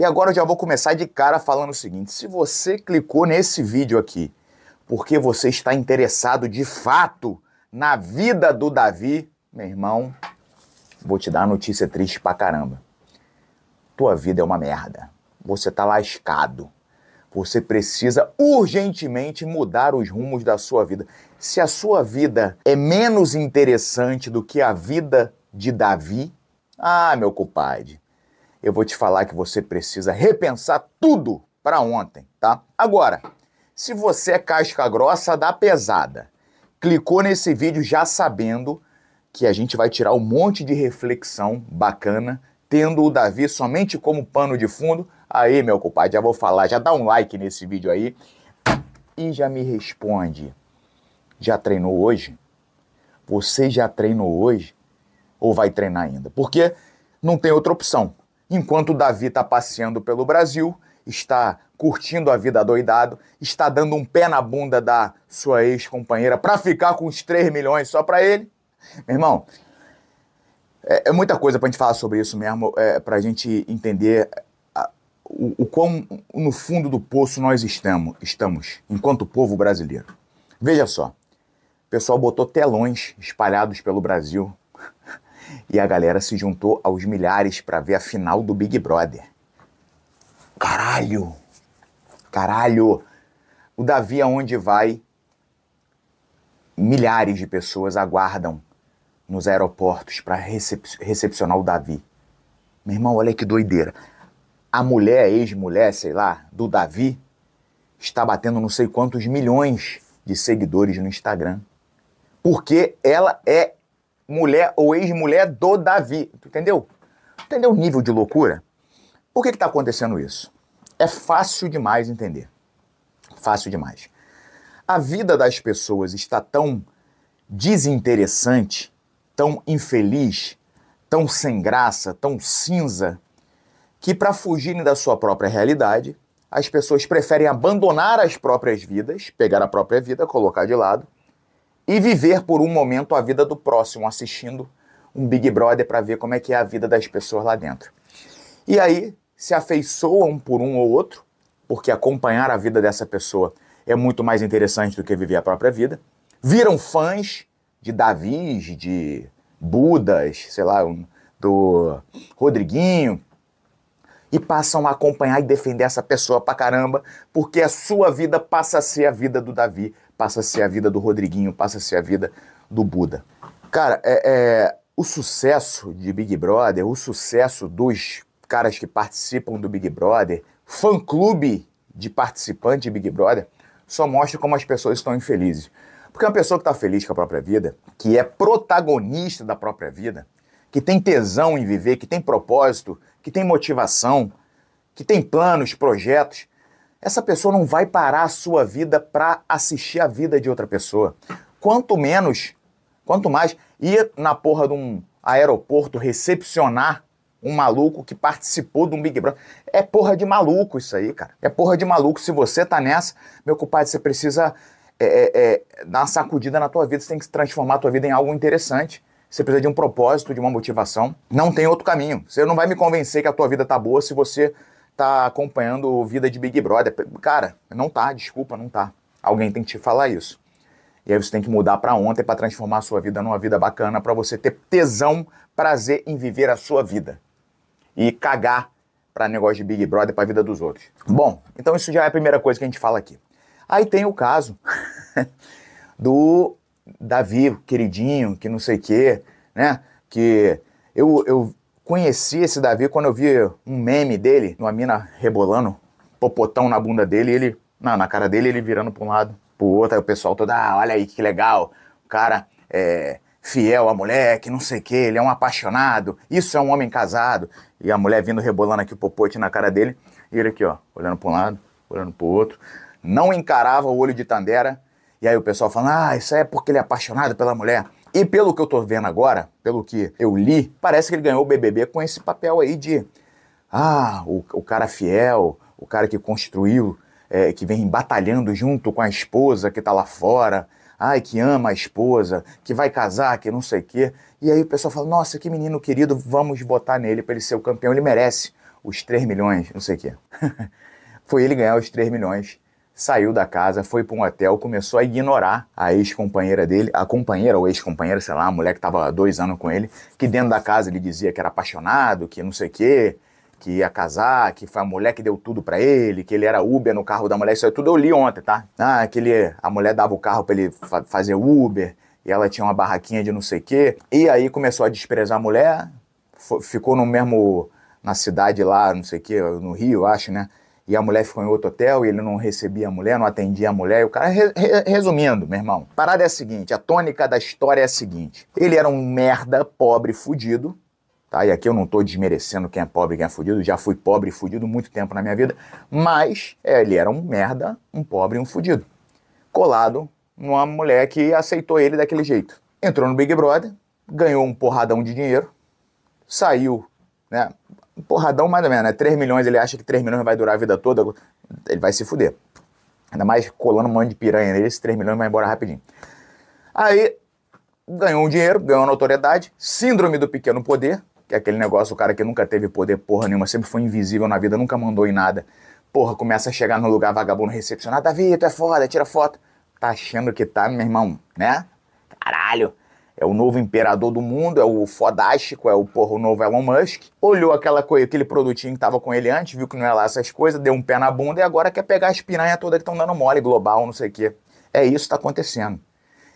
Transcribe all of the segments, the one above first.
E agora eu já vou começar de cara falando o seguinte: se você clicou nesse vídeo aqui porque você está interessado de fato na vida do Davi, meu irmão, vou te dar uma notícia triste pra caramba. Tua vida é uma merda. Você tá lascado. Você precisa urgentemente mudar os rumos da sua vida. Se a sua vida é menos interessante do que a vida de Davi, ah, meu compadre, eu vou te falar que você precisa repensar tudo para ontem, tá? Agora, se você é casca grossa da pesada, clicou nesse vídeo já sabendo que a gente vai tirar um monte de reflexão bacana, tendo o Davi somente como pano de fundo. Aí, meu compadre, já vou falar, já dá um like nesse vídeo aí e já me responde. Já treinou hoje? Você já treinou hoje? Ou vai treinar ainda? Porque não tem outra opção. Enquanto Davi está passeando pelo Brasil, está curtindo a vida doidado, está dando um pé na bunda da sua ex-companheira para ficar com os 3 milhões só para ele. Meu irmão, é, é muita coisa para a gente falar sobre isso mesmo, é, para a gente entender a, o, o quão no fundo do poço nós estamos, estamos, enquanto povo brasileiro. Veja só, o pessoal botou telões espalhados pelo Brasil e a galera se juntou aos milhares para ver a final do Big Brother. Caralho! Caralho! O Davi, aonde é vai, milhares de pessoas aguardam nos aeroportos para recep recepcionar o Davi. Meu irmão, olha que doideira. A mulher, ex-mulher, sei lá, do Davi, está batendo não sei quantos milhões de seguidores no Instagram. Porque ela é mulher ou ex-mulher do Davi. Entendeu? Entendeu o nível de loucura? Por que está acontecendo isso? É fácil demais entender. Fácil demais. A vida das pessoas está tão desinteressante, tão infeliz, tão sem graça, tão cinza, que para fugirem da sua própria realidade, as pessoas preferem abandonar as próprias vidas, pegar a própria vida, colocar de lado e viver por um momento a vida do próximo, assistindo um Big Brother para ver como é que é a vida das pessoas lá dentro. E aí se afeiçoam por um ou outro, porque acompanhar a vida dessa pessoa é muito mais interessante do que viver a própria vida. Viram fãs de Davi, de Budas, sei lá, do Rodriguinho, e passam a acompanhar e defender essa pessoa pra caramba, porque a sua vida passa a ser a vida do Davi, passa a ser a vida do Rodriguinho, passa a ser a vida do Buda. Cara, é, é, o sucesso de Big Brother, o sucesso dos caras que participam do Big Brother, fã-clube de participante de Big Brother, só mostra como as pessoas estão infelizes. Porque uma pessoa que está feliz com a própria vida, que é protagonista da própria vida, que tem tesão em viver, que tem propósito, que tem motivação, que tem planos, projetos, essa pessoa não vai parar a sua vida para assistir a vida de outra pessoa. Quanto menos, quanto mais ir na porra de um aeroporto recepcionar um maluco que participou de um Big Brother. É porra de maluco isso aí, cara. É porra de maluco. Se você tá nessa, meu compadre, você precisa é, é, é dar uma sacudida na tua vida. Você tem que transformar a tua vida em algo interessante. Você precisa de um propósito, de uma motivação. Não tem outro caminho. Você não vai me convencer que a tua vida tá boa se você tá acompanhando vida de Big Brother. Cara, não tá, desculpa, não tá. Alguém tem que te falar isso. E aí você tem que mudar para ontem para transformar a sua vida numa vida bacana, para você ter tesão, prazer em viver a sua vida. E cagar para negócio de Big Brother, para a vida dos outros. Bom, então isso já é a primeira coisa que a gente fala aqui. Aí tem o caso do Davi, queridinho, que não sei o quê, né? Que eu, eu conheci esse Davi quando eu vi um meme dele, uma mina rebolando, popotão na bunda dele, ele, não, na cara dele, ele virando para um lado, pro outro, aí o pessoal todo, ah, olha aí que legal, o cara é fiel à mulher, que não sei o que, ele é um apaixonado, isso é um homem casado. E a mulher vindo rebolando aqui o popote na cara dele, e ele aqui, ó, olhando para um lado, olhando para o outro, não encarava o olho de Tandera, e aí o pessoal falando, ah, isso é porque ele é apaixonado pela mulher. E pelo que eu tô vendo agora, pelo que eu li, parece que ele ganhou o BBB com esse papel aí de ah, o, o cara fiel, o cara que construiu, é, que vem batalhando junto com a esposa que tá lá fora, ai, que ama a esposa, que vai casar, que não sei o quê. E aí o pessoal fala, nossa, que menino querido, vamos botar nele para ele ser o campeão, ele merece os 3 milhões, não sei o quê. Foi ele ganhar os 3 milhões saiu da casa, foi para um hotel, começou a ignorar a ex-companheira dele, a companheira ou ex-companheira, sei lá, a mulher que estava há dois anos com ele, que dentro da casa ele dizia que era apaixonado, que não sei o quê, que ia casar, que foi a mulher que deu tudo para ele, que ele era Uber no carro da mulher, isso aí tudo eu li ontem, tá? Ah, aquele, a mulher dava o carro para ele fa fazer Uber, e ela tinha uma barraquinha de não sei o quê, e aí começou a desprezar a mulher, ficou no mesmo, na cidade lá, não sei o quê, no Rio, acho, né? e a mulher ficou em outro hotel, e ele não recebia a mulher, não atendia a mulher. E o cara, re, re, resumindo, meu irmão, a parada é a seguinte: a tônica da história é a seguinte. Ele era um merda, pobre, fudido, tá? E aqui eu não estou desmerecendo quem é pobre e quem é fudido, já fui pobre e fudido muito tempo na minha vida, mas é, ele era um merda, um pobre e um fudido. Colado numa mulher que aceitou ele daquele jeito. Entrou no Big Brother, ganhou um porradão de dinheiro, saiu, né? porradão mais ou menos, né? 3 milhões, ele acha que 3 milhões vai durar a vida toda, ele vai se fuder. Ainda mais colando um monte de piranha nele, esses 3 milhões vai embora rapidinho. Aí, ganhou um dinheiro, ganhou uma notoriedade, síndrome do pequeno poder, que é aquele negócio, o cara que nunca teve poder porra nenhuma, sempre foi invisível na vida, nunca mandou em nada. Porra, começa a chegar no lugar vagabundo recepcionar, Davi, tu é foda, tira foto. Tá achando que tá, meu irmão, né? Caralho, é o novo imperador do mundo, é o fodástico, é o porra, o novo Elon Musk. Olhou aquela coisa, aquele produtinho que tava com ele antes, viu que não é lá essas coisas, deu um pé na bunda e agora quer pegar as piranha toda que estão dando mole global, não sei o quê. É isso que está acontecendo.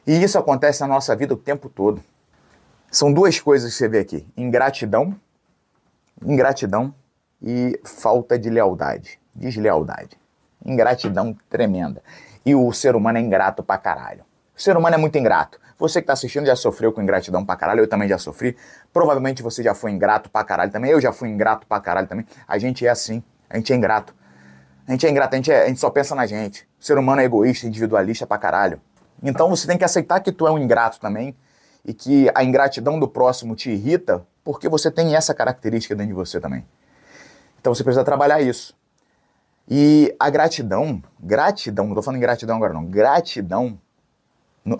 E isso acontece na nossa vida o tempo todo. São duas coisas que você vê aqui: ingratidão, ingratidão e falta de lealdade, deslealdade. Ingratidão tremenda. E o ser humano é ingrato pra caralho. O ser humano é muito ingrato. Você que tá assistindo já sofreu com ingratidão pra caralho, eu também já sofri. Provavelmente você já foi ingrato pra caralho também, eu já fui ingrato pra caralho também. A gente é assim, a gente é ingrato. A gente é ingrato, a gente, é, a gente só pensa na gente. O ser humano é egoísta, individualista pra caralho. Então você tem que aceitar que tu é um ingrato também e que a ingratidão do próximo te irrita, porque você tem essa característica dentro de você também. Então você precisa trabalhar isso. E a gratidão, gratidão, não tô falando em gratidão agora não, gratidão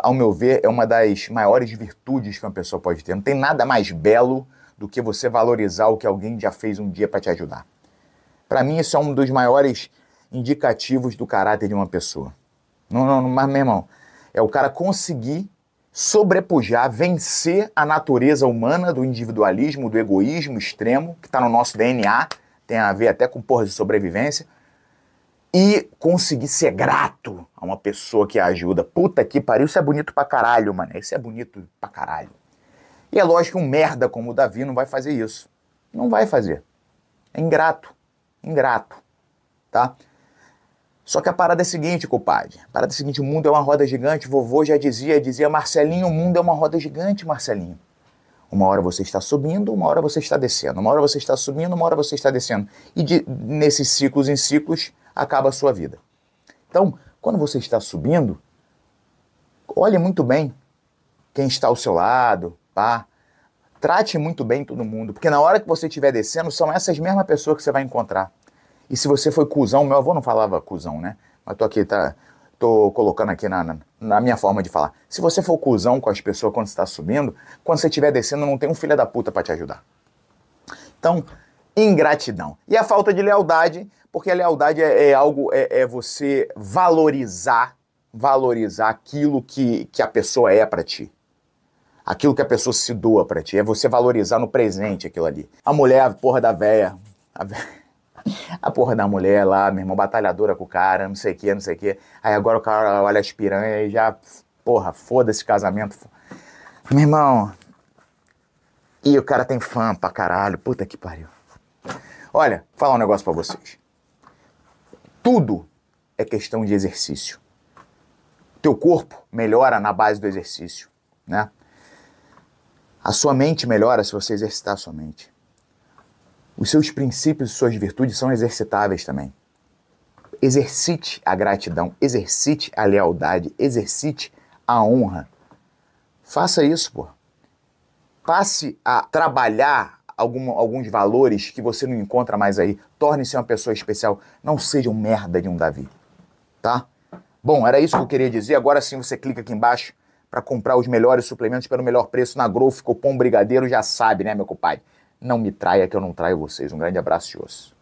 ao meu ver, é uma das maiores virtudes que uma pessoa pode ter. Não tem nada mais belo do que você valorizar o que alguém já fez um dia para te ajudar. Para mim, isso é um dos maiores indicativos do caráter de uma pessoa. Não, não, mas, meu irmão, é o cara conseguir sobrepujar, vencer a natureza humana do individualismo, do egoísmo extremo, que está no nosso DNA, tem a ver até com porra de sobrevivência, e conseguir ser grato a uma pessoa que a ajuda. Puta que pariu, isso é bonito pra caralho, mano. Isso é bonito pra caralho. E é lógico que um merda como o Davi não vai fazer isso. Não vai fazer. É ingrato. Ingrato. Tá? Só que a parada é a seguinte, compadre. A parada é a seguinte: o mundo é uma roda gigante. Vovô já dizia, dizia Marcelinho: o mundo é uma roda gigante, Marcelinho. Uma hora você está subindo, uma hora você está descendo. Uma hora você está subindo, uma hora você está descendo. E de, nesses ciclos em ciclos acaba a sua vida. Então, quando você está subindo, olhe muito bem quem está ao seu lado, pá. Tá? Trate muito bem todo mundo, porque na hora que você estiver descendo, são essas mesmas pessoas que você vai encontrar. E se você foi cuzão, meu avô não falava cuzão, né? Mas tô aqui, tá, tô colocando aqui na, na, na minha forma de falar. Se você for cuzão com as pessoas quando está subindo, quando você estiver descendo, não tem um filho da puta para te ajudar. Então, ingratidão. E a falta de lealdade, porque a lealdade é, é algo, é, é, você valorizar, valorizar aquilo que, que a pessoa é para ti. Aquilo que a pessoa se doa para ti. É você valorizar no presente aquilo ali. A mulher, a porra da véia. A, véia, a porra da mulher lá, meu irmão, batalhadora com o cara, não sei o que, não sei o que. Aí agora o cara olha as piranhas e já, porra, foda esse casamento. Meu irmão. E o cara tem fã pra caralho. Puta que pariu. Olha, vou falar um negócio para vocês. Tudo é questão de exercício. Teu corpo melhora na base do exercício, né? A sua mente melhora se você exercitar a sua mente. Os seus princípios e suas virtudes são exercitáveis também. Exercite a gratidão, exercite a lealdade, exercite a honra. Faça isso, pô. Passe a trabalhar algum, alguns valores que você não encontra mais aí. Torne-se uma pessoa especial. Não seja um merda de um Davi, tá? Bom, era isso que eu queria dizer. Agora sim você clica aqui embaixo para comprar os melhores suplementos pelo melhor preço na Growth. Cupom Brigadeiro já sabe, né, meu compadre? Não me traia que eu não traio vocês. Um grande abraço de osso.